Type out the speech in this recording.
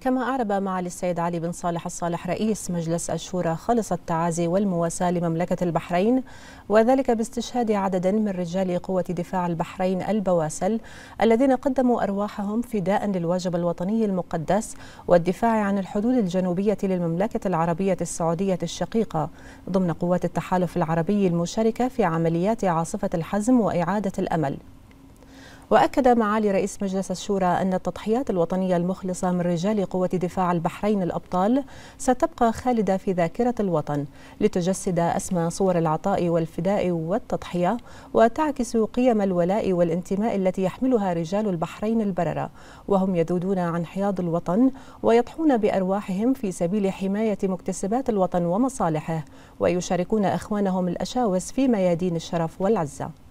كما أعرب معالي السيد علي بن صالح الصالح رئيس مجلس الشورى خالص التعازي والمواساة لمملكة البحرين وذلك باستشهاد عدد من رجال قوة دفاع البحرين البواسل الذين قدموا أرواحهم فداء للواجب الوطني المقدس والدفاع عن الحدود الجنوبية للمملكة العربية السعودية الشقيقة ضمن قوات التحالف العربي المشاركة في عمليات عاصفة الحزم وإعادة الأمل وأكد معالي رئيس مجلس الشورى أن التضحيات الوطنية المخلصة من رجال قوة دفاع البحرين الأبطال ستبقى خالدة في ذاكرة الوطن لتجسد أسمى صور العطاء والفداء والتضحية وتعكس قيم الولاء والانتماء التي يحملها رجال البحرين البررة وهم يذودون عن حياض الوطن ويضحون بأرواحهم في سبيل حماية مكتسبات الوطن ومصالحه ويشاركون إخوانهم الأشاوس في ميادين الشرف والعزة